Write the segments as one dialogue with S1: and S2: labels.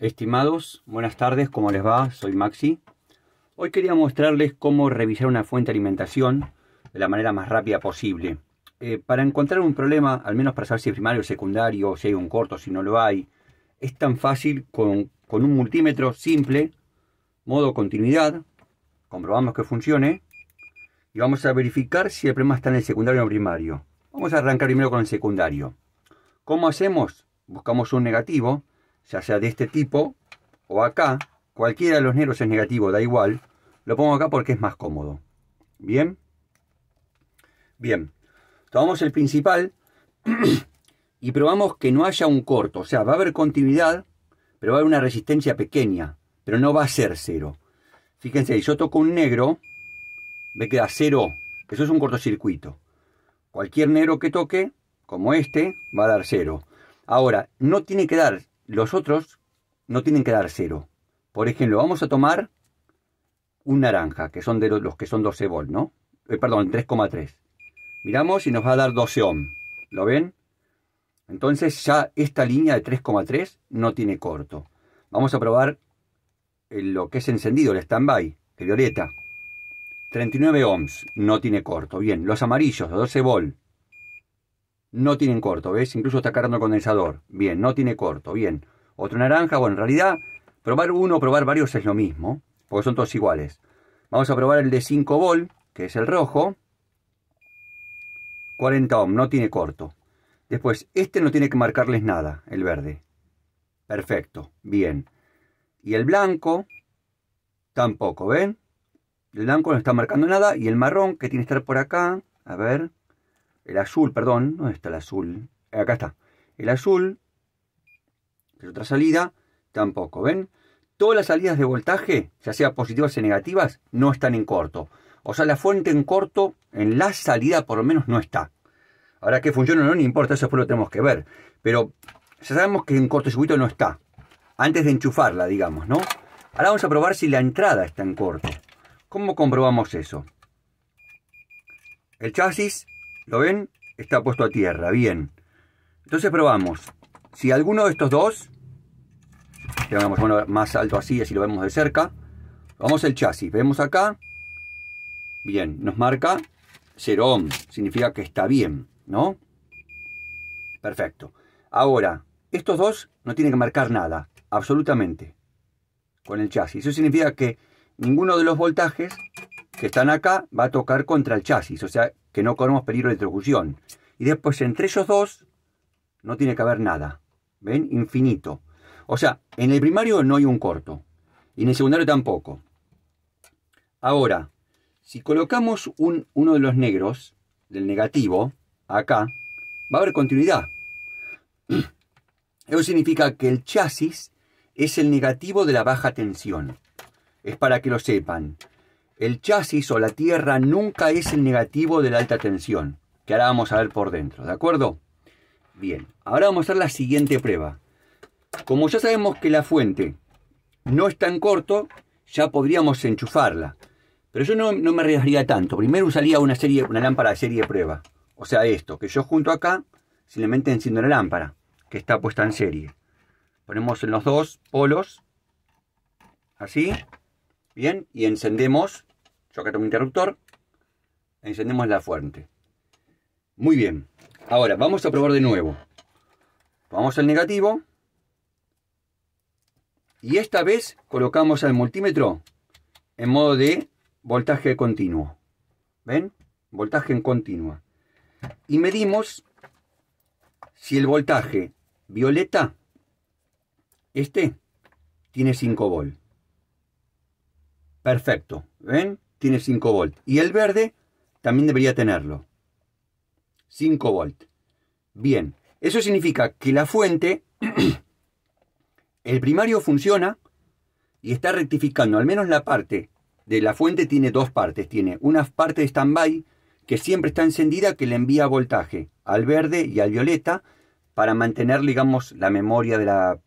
S1: Estimados, buenas tardes, ¿cómo les va? Soy Maxi. Hoy quería mostrarles cómo revisar una fuente de alimentación de la manera más rápida posible. Eh, para encontrar un problema, al menos para saber si es primario o secundario, si hay un corto, si no lo hay, es tan fácil con, con un multímetro simple, modo continuidad, comprobamos que funcione, y vamos a verificar si el problema está en el secundario o en el primario. Vamos a arrancar primero con el secundario. ¿Cómo hacemos? Buscamos un negativo, ya sea de este tipo o acá, cualquiera de los negros es negativo, da igual. Lo pongo acá porque es más cómodo. ¿Bien? Bien. Tomamos el principal y probamos que no haya un corto. O sea, va a haber continuidad, pero va a haber una resistencia pequeña. Pero no va a ser cero. Fíjense, si yo toco un negro, me queda cero. Eso es un cortocircuito. Cualquier negro que toque, como este, va a dar cero. Ahora, no tiene que dar los otros no tienen que dar cero. Por ejemplo, vamos a tomar un naranja, que son de los que son 12 volt, ¿no? Eh, perdón, 3,3. Miramos y nos va a dar 12 ohm. ¿Lo ven? Entonces ya esta línea de 3,3 no tiene corto. Vamos a probar lo que es encendido, el standby, el violeta. 39 ohms, no tiene corto. Bien, los amarillos, de 12 volt no tienen corto, ¿ves? Incluso está cargando el condensador. Bien, no tiene corto, bien. Otro naranja, bueno, en realidad, probar uno o probar varios es lo mismo, porque son todos iguales. Vamos a probar el de 5 volt, que es el rojo. 40 ohm, no tiene corto. Después, este no tiene que marcarles nada, el verde. Perfecto, bien. Y el blanco, tampoco, ¿ven? El blanco no está marcando nada. Y el marrón, que tiene que estar por acá, a ver, el azul, perdón, no está el azul? Acá está. El azul, otra salida, tampoco, ¿ven? Todas las salidas de voltaje, ya sea positivas o negativas, no están en corto. O sea, la fuente en corto, en la salida por lo menos no está. Ahora que funciona o no, no importa, eso después lo tenemos que ver. Pero ya sabemos que en corto cortocircuito no está. Antes de enchufarla, digamos, ¿no? Ahora vamos a probar si la entrada está en corto. ¿Cómo comprobamos eso? El chasis ¿Lo ven? Está puesto a tierra, bien. Entonces probamos. Si alguno de estos dos, llevamos más alto así, así lo vemos de cerca. Vamos el chasis, vemos acá. Bien, nos marca 0 ohm, significa que está bien, ¿no? Perfecto. Ahora, estos dos no tienen que marcar nada, absolutamente, con el chasis. Eso significa que ninguno de los voltajes que están acá va a tocar contra el chasis, o sea, que no corremos peligro de interrupción, Y después entre esos dos no tiene que haber nada. ¿Ven? Infinito. O sea, en el primario no hay un corto. Y en el secundario tampoco. Ahora, si colocamos uno de los negros, del negativo, acá, va a haber continuidad. Eso significa que el chasis es el negativo de la baja tensión. Es para que lo sepan el chasis o la tierra nunca es el negativo de la alta tensión, que ahora vamos a ver por dentro, ¿de acuerdo? Bien, ahora vamos a hacer la siguiente prueba. Como ya sabemos que la fuente no es tan corto, ya podríamos enchufarla. Pero yo no, me arriesgaría tanto. Primero usaría una, serie, una lámpara de serie de prueba. O sea, esto, que yo junto acá, simplemente enciendo la lámpara, que está puesta en serie. Ponemos en los dos polos, así, Bien, y encendemos, yo acá tengo un interruptor, encendemos la fuente. Muy bien, ahora vamos a probar de nuevo. Vamos al negativo. Y esta vez colocamos al multímetro en modo de voltaje continuo. ¿Ven? Voltaje en continua. Y medimos si el voltaje violeta, este, tiene 5 volts. Perfecto, ¿ven? Tiene 5 volt. Y el verde también debería tenerlo. 5 volt. Bien, eso significa que la fuente, el primario funciona y está rectificando, al menos la parte de la fuente tiene dos partes. Tiene una parte de stand-by que siempre está encendida que le envía voltaje al verde y al violeta para mantener, digamos, la memoria de la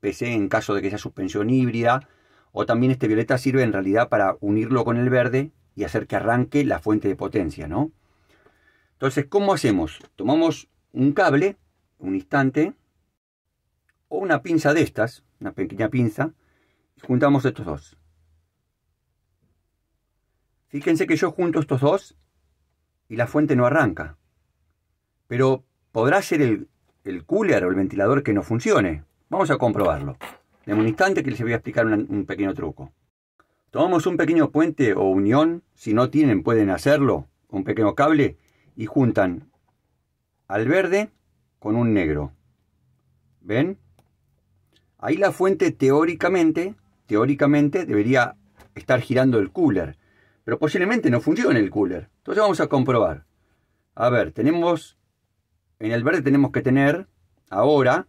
S1: PC en caso de que sea suspensión híbrida o también este violeta sirve en realidad para unirlo con el verde y hacer que arranque la fuente de potencia, ¿no? Entonces, ¿cómo hacemos? Tomamos un cable, un instante, o una pinza de estas, una pequeña pinza, y juntamos estos dos. Fíjense que yo junto estos dos y la fuente no arranca. Pero podrá ser el, el cooler o el ventilador que no funcione. Vamos a comprobarlo. En un instante que les voy a explicar un, un pequeño truco. Tomamos un pequeño puente o unión, si no tienen pueden hacerlo, un pequeño cable, y juntan al verde con un negro. ¿Ven? Ahí la fuente teóricamente, teóricamente debería estar girando el cooler, pero posiblemente no funcione el cooler. Entonces vamos a comprobar. A ver, tenemos, en el verde tenemos que tener, ahora,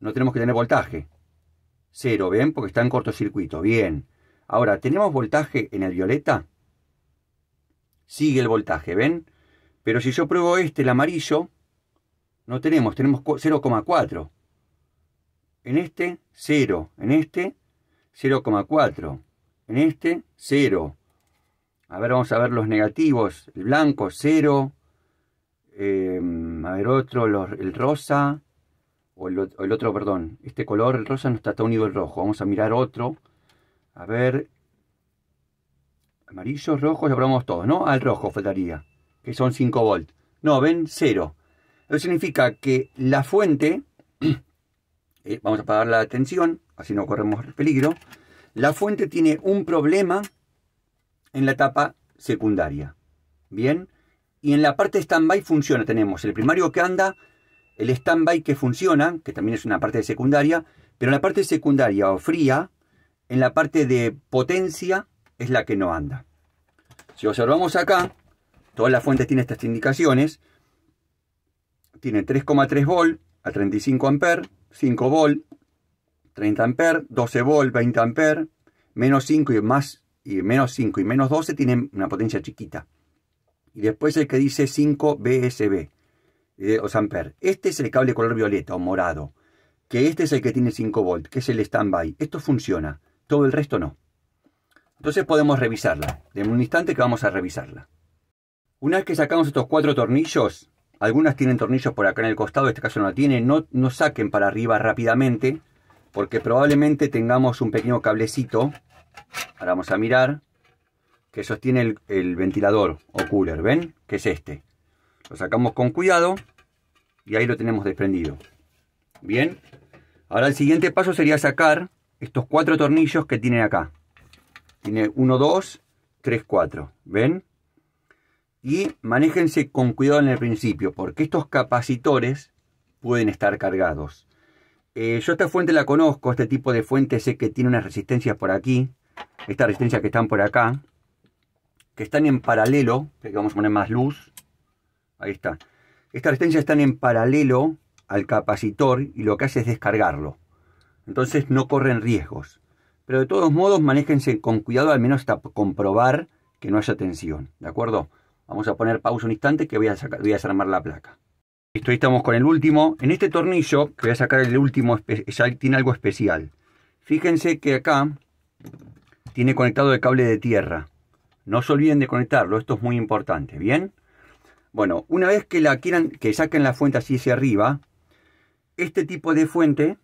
S1: no tenemos que tener voltaje. Cero, ¿ven? Porque está en cortocircuito. Bien. Ahora, ¿tenemos voltaje en el violeta? Sigue el voltaje, ¿ven? Pero si yo pruebo este, el amarillo, no tenemos, tenemos 0,4. En este, 0. En este, 0,4. En este, 0. A ver, vamos a ver los negativos. El blanco, 0. Em, a ver otro, el rosa, o el, otro, perdón, este color, el rosa, no está, unido al rojo. Vamos a mirar otro. A ver, amarillo, rojo, ya probamos todos, ¿no? Al rojo faltaría, que son 5 volts. No, ven, cero. Eso significa que la fuente, eh, vamos a pagar la tensión, así no corremos peligro, la fuente tiene un problema en la etapa secundaria. Bien, y en la parte stand-by funciona, tenemos el primario que anda el stand-by que funciona, que también es una parte de secundaria, pero la parte secundaria o fría, en la parte de potencia, es la que no anda. Si observamos acá, todas las fuentes tienen estas indicaciones. Tiene 3,3 volt a 35 amperes, 5 volt, 30 amperes, 12 volt, 20 amperes, menos 5 y más y menos 5 y menos 12 tienen una potencia chiquita. Y después el que dice 5 BSB. Este es el cable color violeta o morado, que este es el que tiene 5 volts, que es el standby. Esto funciona, todo el resto no. Entonces podemos revisarla, De un instante que vamos a revisarla. Una vez que sacamos estos cuatro tornillos, algunas tienen tornillos por acá en el costado, en este caso no la tiene, no, no saquen para arriba rápidamente, porque probablemente tengamos un pequeño cablecito, ahora vamos a mirar, que sostiene el, el ventilador o cooler, ¿ven? Que es este. Lo sacamos con cuidado y ahí lo tenemos desprendido. Bien. Ahora el siguiente paso sería sacar estos cuatro tornillos que tiene acá. Tiene 1, 2, 3, 4. ¿Ven? Y manéjense con cuidado en el principio, porque estos capacitores pueden estar cargados. Eh, yo esta fuente la conozco, este tipo de fuente sé que tiene unas resistencias por aquí, estas resistencias que están por acá, que están en paralelo, que vamos a poner más luz, Ahí está. Estas resistencias están en paralelo al capacitor y lo que hace es descargarlo. Entonces no corren riesgos. Pero de todos modos, manéjense con cuidado al menos hasta comprobar que no haya tensión. ¿De acuerdo? Vamos a poner pausa un instante que voy a, desarmar la placa. Listo, ahí estamos con el último. En este tornillo, que voy a sacar el último, ya tiene algo especial. Fíjense que acá tiene conectado el cable de tierra. No se olviden de conectarlo, esto es muy importante. ¿Bien? Bueno, una vez que la quieran, que saquen la fuente así hacia arriba, este tipo de fuente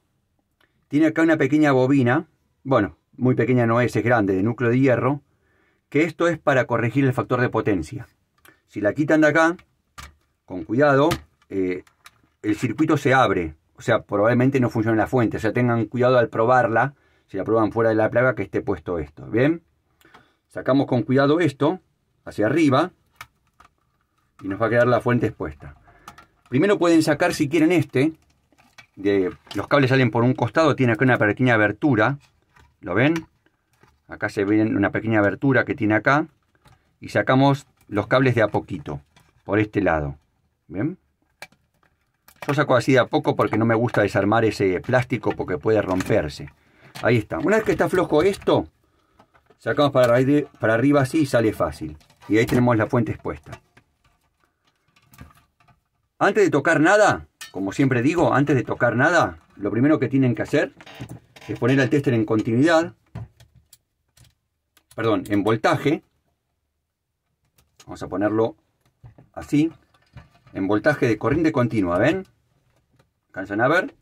S1: tiene acá una pequeña bobina, bueno, muy pequeña no es, es grande, de núcleo de hierro, que esto es para corregir el factor de potencia. Si la quitan de acá, con cuidado, eh, el circuito se abre, o sea, probablemente no funcione la fuente, o sea, tengan cuidado al probarla, si la prueban fuera de la plaga, que esté puesto esto, ¿bien? Sacamos con cuidado esto, hacia arriba, y nos va a quedar la fuente expuesta. Primero pueden sacar si quieren este. De, los cables salen por un costado, tiene acá una pequeña abertura. ¿Lo ven? Acá se ve una pequeña abertura que tiene acá. Y sacamos los cables de a poquito, por este lado. ¿Ven? Yo saco así de a poco porque no me gusta desarmar ese plástico porque puede romperse. Ahí está. Una vez que está flojo esto, sacamos para arriba así y sale fácil. Y ahí tenemos la fuente expuesta. Antes de tocar nada, como siempre digo, antes de tocar nada, lo primero que tienen que hacer es poner al tester en continuidad, perdón, en voltaje. Vamos a ponerlo así, en voltaje de corriente continua, ¿ven? ¿Cansan a ver?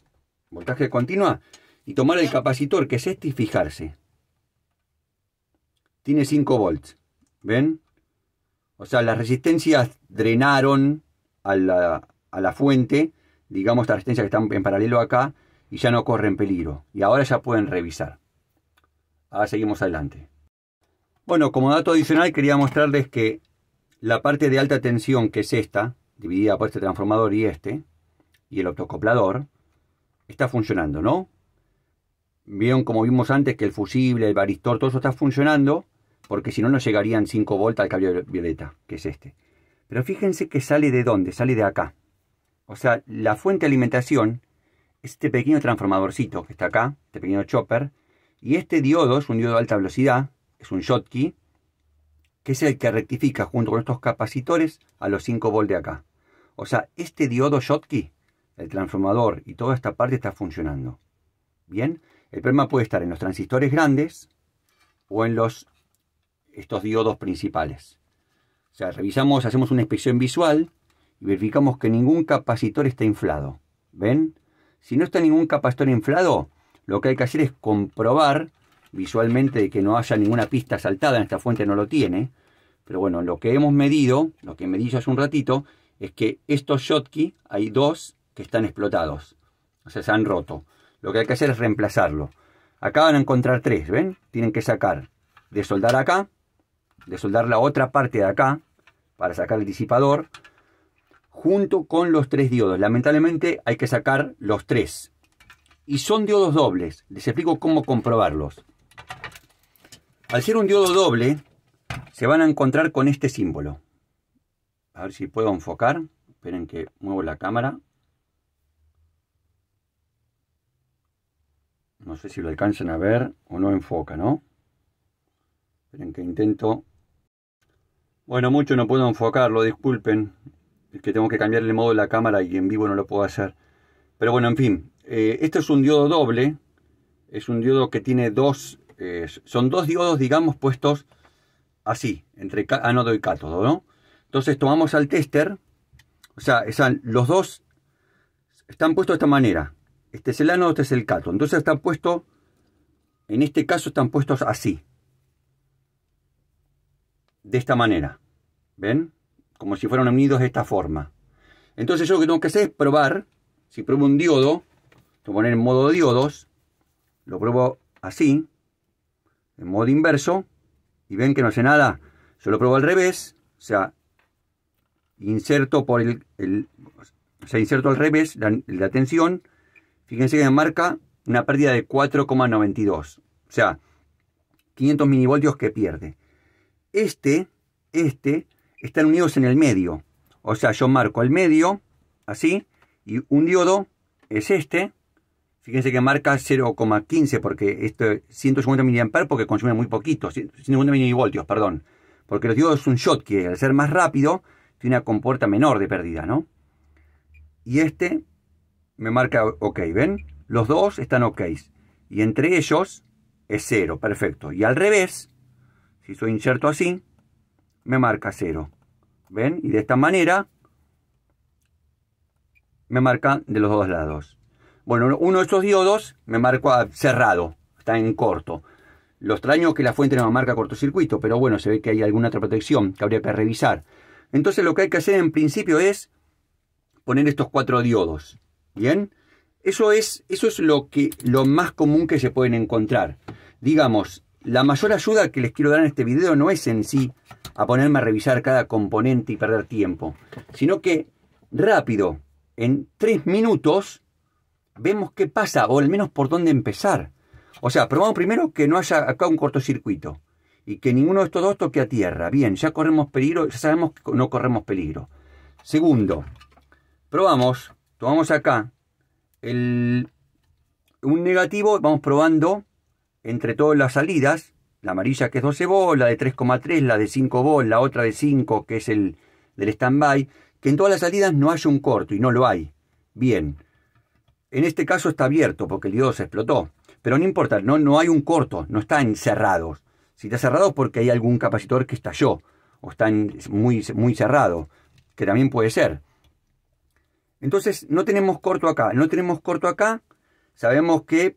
S1: Voltaje continua. Y tomar el capacitor, que es este, y fijarse. Tiene 5 volts, ¿ven? O sea, las resistencias drenaron a la, fuente, digamos, estas resistencias que están en paralelo acá, y ya no corren peligro. Y ahora ya pueden revisar. Ahora seguimos adelante. Bueno, como dato adicional quería mostrarles que la parte de alta tensión, que es esta, dividida por este transformador y este, y el optocoplador, está funcionando, ¿no? bien como vimos antes que el fusible, el varistor, todo eso está funcionando, porque si no, nos llegarían 5 voltios al cable violeta, que es este. Pero fíjense que sale de dónde, sale de acá. O sea, la fuente de alimentación este pequeño transformadorcito que está acá, este pequeño chopper, y este diodo es un diodo de alta velocidad, es un Schottky, que es el que rectifica junto con estos capacitores a los 5 volt de acá. O sea, este diodo Schottky, el transformador y toda esta parte está funcionando. Bien, el problema puede estar en los transistores grandes o en los, estos diodos principales. O sea, revisamos, hacemos una inspección visual y verificamos que ningún capacitor está inflado. ¿Ven? Si no está ningún capacitor inflado, lo que hay que hacer es comprobar visualmente que no haya ninguna pista saltada, en esta fuente no lo tiene. Pero bueno, lo que hemos medido, lo que he yo hace un ratito, es que estos Schottky, hay dos que están explotados, o sea, se han roto. Lo que hay que hacer es reemplazarlo. Acá van a encontrar tres, ¿ven? Tienen que sacar, de soldar acá, de soldar la otra parte de acá para sacar el disipador junto con los tres diodos. Lamentablemente hay que sacar los tres. Y son diodos dobles. Les explico cómo comprobarlos. Al ser un diodo doble, se van a encontrar con este símbolo. A ver si puedo enfocar. Esperen que muevo la cámara. No sé si lo alcanzan a ver o no enfoca, ¿no? Esperen que intento bueno, mucho no puedo enfocarlo, disculpen. Es que tengo que cambiar el modo de la cámara y en vivo no lo puedo hacer. Pero bueno, en fin. Eh, esto este es un diodo doble. Es un diodo que tiene dos... Eh, son dos diodos, digamos, puestos así, entre ánodo y cátodo, ¿no? Entonces tomamos al tester. O sea, los dos están puestos de esta manera. Este es el ánodo, este es el cátodo. Entonces están puestos... En este caso están puestos así de esta manera. ¿Ven? Como si fueran unidos de esta forma. Entonces yo lo que tengo que hacer es probar, si pruebo un diodo, lo poner en modo diodos, lo pruebo así, en modo inverso, y ven que no hace nada. Yo lo pruebo al revés, o sea, inserto por el, o sea, inserto al revés la, la tensión, fíjense que me marca una pérdida de 4,92. O sea, 500 milivoltios que pierde. Este, este, están unidos en el medio. O sea, yo marco el medio, así, y un diodo es este. Fíjense que marca 0,15 porque esto 150 mA porque consume muy poquito, 150 milivoltios, perdón. Porque los diodos son un shot que al ser más rápido tiene una compuerta menor de pérdida, ¿no? Y este me marca OK, ¿ven? Los dos están OK. Y entre ellos es 0, perfecto. Y al revés, si soy inserto así, me marca cero. ¿Ven? Y de esta manera me marca de los dos lados. Bueno, uno de estos diodos me marca cerrado, está en corto. Lo extraño es que la fuente no me marca cortocircuito, pero bueno, se ve que hay alguna otra protección que habría que revisar. Entonces lo que hay que hacer en principio es poner estos cuatro diodos. ¿Bien? Eso es, eso es lo, que, lo más común que se pueden encontrar. Digamos, la mayor ayuda que les quiero dar en este video no es en sí a ponerme a revisar cada componente y perder tiempo, sino que rápido, en tres minutos, vemos qué pasa, o al menos por dónde empezar. O sea, probamos primero que no haya acá un cortocircuito y que ninguno de estos dos toque a tierra. Bien, ya corremos peligro, ya sabemos que no corremos peligro. Segundo, probamos, tomamos acá el, un negativo, vamos probando entre todas las salidas, la amarilla que es 12 v la de 3,3, la de 5 v la otra de 5 que es el del stand-by, que en todas las salidas no haya un corto y no lo hay. Bien. En este caso está abierto porque el diodo se explotó, pero no importa, no, no hay un corto, no está encerrado. Si está cerrado es porque hay algún capacitor que estalló o está muy, muy cerrado, que también puede ser. Entonces, no tenemos corto acá, no tenemos corto acá, sabemos que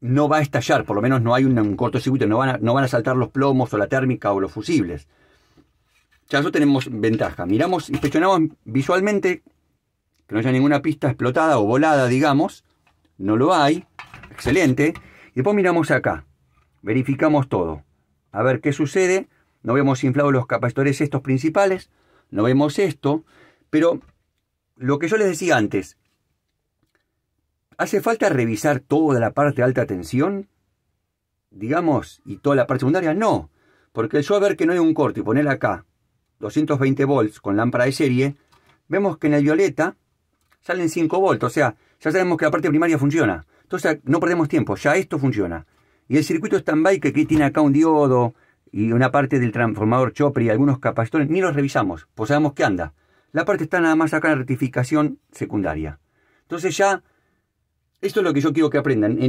S1: no va a estallar, por lo menos no hay un, cortocircuito, no van, a, no van a saltar los plomos o la térmica o los fusibles. Ya eso tenemos ventaja. Miramos, inspeccionamos visualmente que no haya ninguna pista explotada o volada, digamos. No lo hay. Excelente. Y después miramos acá. Verificamos todo. A ver qué sucede. No vemos inflados los capacitores estos principales. No vemos esto. Pero lo que yo les decía antes, ¿Hace falta revisar toda la parte de alta tensión? Digamos, y toda la parte secundaria, no, porque yo a ver que no hay un corte y poner acá 220 volts con lámpara de serie, vemos que en el violeta salen 5 volts, o sea, ya sabemos que la parte primaria funciona. Entonces no perdemos tiempo, ya esto funciona. Y el circuito standby que aquí tiene acá un diodo y una parte del transformador Chopper y algunos capacitores, ni los revisamos, pues sabemos que anda. La parte está nada más acá en rectificación secundaria. Entonces ya esto es lo que yo quiero que aprendan.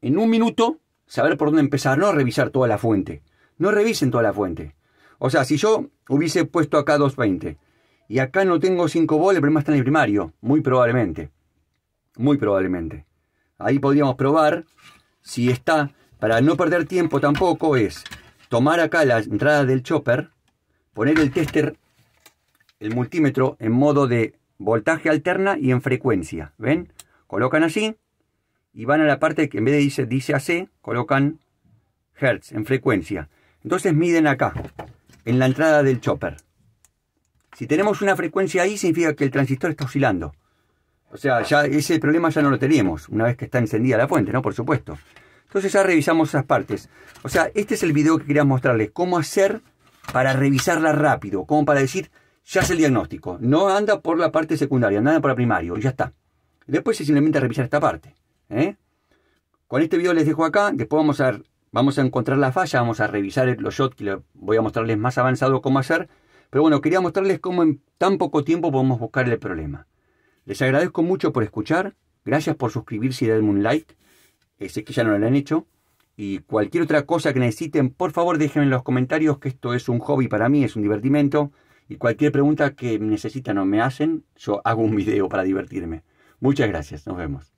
S1: En, un minuto, saber por dónde empezar, no revisar toda la fuente. No revisen toda la fuente. O sea, si yo hubiese puesto acá 220 y acá no tengo 5 volts, pero más está en el primario, muy probablemente. Muy probablemente. Ahí podríamos probar si está, para no perder tiempo tampoco, es tomar acá la entrada del chopper, poner el tester, el multímetro en modo de voltaje alterna y en frecuencia. ¿Ven? Colocan así y van a la parte que en vez de dice, dice AC, colocan Hertz en frecuencia. Entonces miden acá, en la entrada del chopper. Si tenemos una frecuencia ahí, significa que el transistor está oscilando. O sea, ya ese problema ya no lo teníamos, una vez que está encendida la fuente, ¿no? Por supuesto. Entonces ya revisamos esas partes. O sea, este es el video que quería mostrarles, cómo hacer para revisarla rápido, como para decir, ya es el diagnóstico. No anda por la parte secundaria, anda por la primario, y ya está. Después es simplemente revisar esta parte. ¿eh? Con este video les dejo acá, después vamos a, vamos a encontrar la falla, vamos a revisar los shots que voy a mostrarles más avanzado cómo hacer. Pero bueno, quería mostrarles cómo en tan poco tiempo podemos buscar el problema. Les agradezco mucho por escuchar, gracias por suscribirse y darle un like, ese eh, sé que ya no lo han hecho. Y cualquier otra cosa que necesiten, por favor déjenme en los comentarios que esto es un hobby para mí, es un divertimento. Y cualquier pregunta que necesitan o me hacen, yo hago un video para divertirme. Muchas gracias, nos vemos.